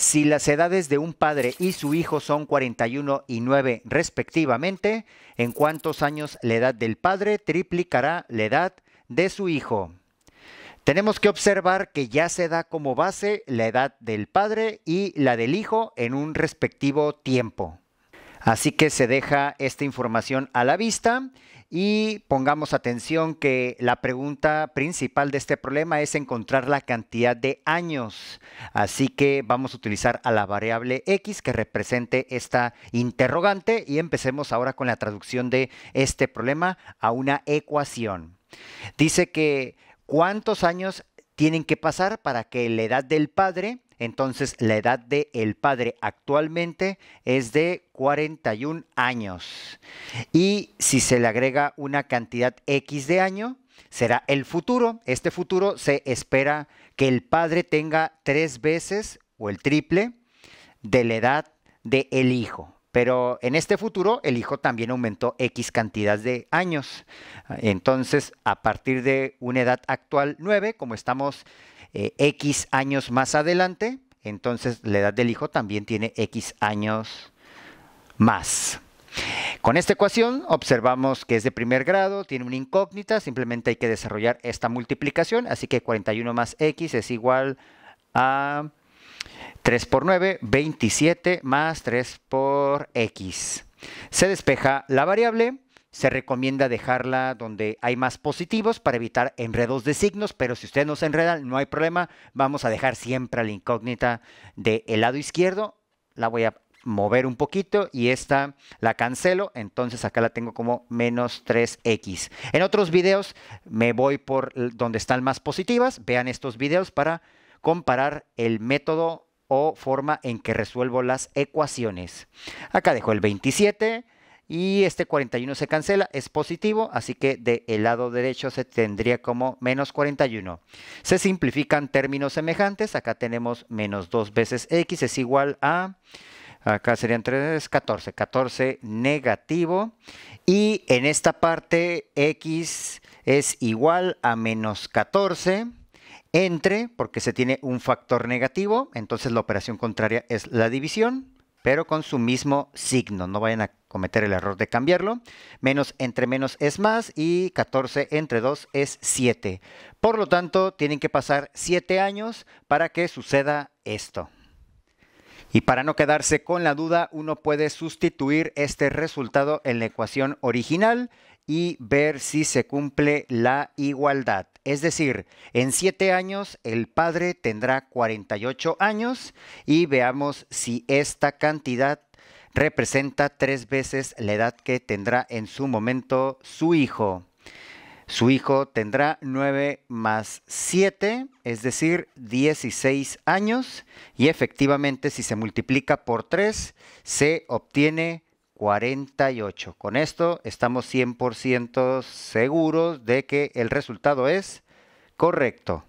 Si las edades de un padre y su hijo son 41 y 9 respectivamente, ¿en cuántos años la edad del padre triplicará la edad de su hijo? Tenemos que observar que ya se da como base la edad del padre y la del hijo en un respectivo tiempo. Así que se deja esta información a la vista y pongamos atención que la pregunta principal de este problema es encontrar la cantidad de años. Así que vamos a utilizar a la variable x que represente esta interrogante y empecemos ahora con la traducción de este problema a una ecuación. Dice que cuántos años tienen que pasar para que la edad del padre entonces, la edad del el padre actualmente es de 41 años. Y si se le agrega una cantidad X de año, será el futuro. Este futuro se espera que el padre tenga tres veces o el triple de la edad del el hijo. Pero en este futuro el hijo también aumentó X cantidad de años. Entonces, a partir de una edad actual 9, como estamos eh, X años más adelante, entonces la edad del hijo también tiene X años más. Con esta ecuación observamos que es de primer grado, tiene una incógnita, simplemente hay que desarrollar esta multiplicación, así que 41 más X es igual a 3 por 9, 27 más 3 por X. Se despeja la variable se recomienda dejarla donde hay más positivos para evitar enredos de signos, pero si usted no se enreda, no hay problema, vamos a dejar siempre la incógnita del lado izquierdo, la voy a mover un poquito y esta la cancelo, entonces acá la tengo como menos 3x. En otros videos me voy por donde están más positivas, vean estos videos para comparar el método o forma en que resuelvo las ecuaciones. Acá dejo el 27, y este 41 se cancela, es positivo, así que del el lado derecho se tendría como menos 41. Se simplifican términos semejantes, acá tenemos menos 2 veces x es igual a, acá serían 3, 14, 14 negativo, y en esta parte x es igual a menos 14 entre, porque se tiene un factor negativo, entonces la operación contraria es la división, pero con su mismo signo. No vayan a cometer el error de cambiarlo. Menos entre menos es más y 14 entre 2 es 7. Por lo tanto, tienen que pasar 7 años para que suceda esto. Y para no quedarse con la duda, uno puede sustituir este resultado en la ecuación original y ver si se cumple la igualdad. Es decir, en siete años el padre tendrá 48 años y veamos si esta cantidad representa tres veces la edad que tendrá en su momento su hijo. Su hijo tendrá 9 más 7, es decir, 16 años, y efectivamente si se multiplica por 3, se obtiene 48. Con esto estamos 100% seguros de que el resultado es correcto.